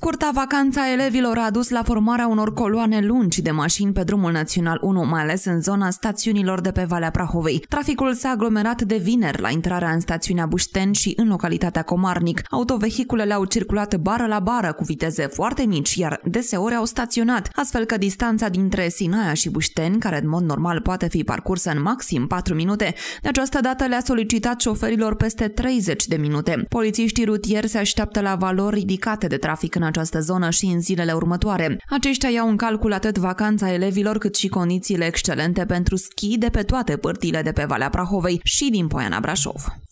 Scurta vacanța elevilor a dus la formarea unor coloane lungi de mașini pe drumul național 1, mai ales în zona stațiunilor de pe Valea Prahovei. Traficul s-a aglomerat de vineri la intrarea în stațiunea Bușten și în localitatea Comarnic. Autovehiculele au circulat bară la bară cu viteze foarte mici, iar deseori au staționat, astfel că distanța dintre Sinaia și Bușten, care în mod normal poate fi parcursă în maxim 4 minute, de această dată le-a solicitat șoferilor peste 30 de minute. Polițiștii rutieri se așteaptă la valori ridicate de trafic în această zonă și în zilele următoare. Aceștia iau în calcul atât vacanța elevilor cât și condițiile excelente pentru schi de pe toate părțile de pe Valea Prahovei și din Poiana Brașov.